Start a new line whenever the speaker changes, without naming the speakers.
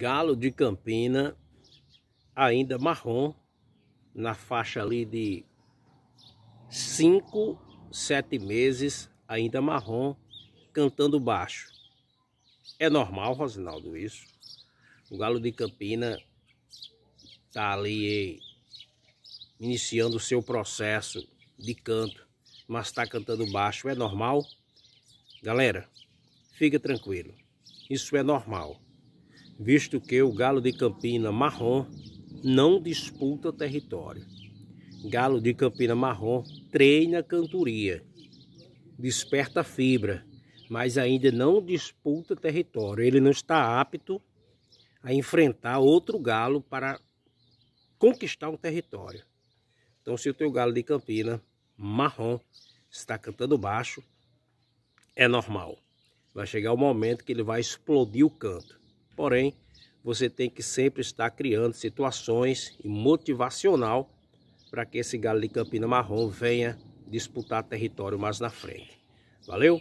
galo de campina ainda marrom, na faixa ali de 5, 7 meses, ainda marrom, cantando baixo. É normal, Rosinaldo, isso. O galo de campina está ali iniciando o seu processo de canto, mas está cantando baixo, é normal? Galera, fica tranquilo, isso é normal visto que o galo de campina marrom não disputa território. Galo de campina marrom treina cantoria, desperta fibra, mas ainda não disputa território. Ele não está apto a enfrentar outro galo para conquistar um território. Então, se o teu galo de campina marrom está cantando baixo, é normal. Vai chegar o momento que ele vai explodir o canto. Porém, você tem que sempre estar criando situações e motivacional para que esse galo de Campina Marrom venha disputar território mais na frente. Valeu?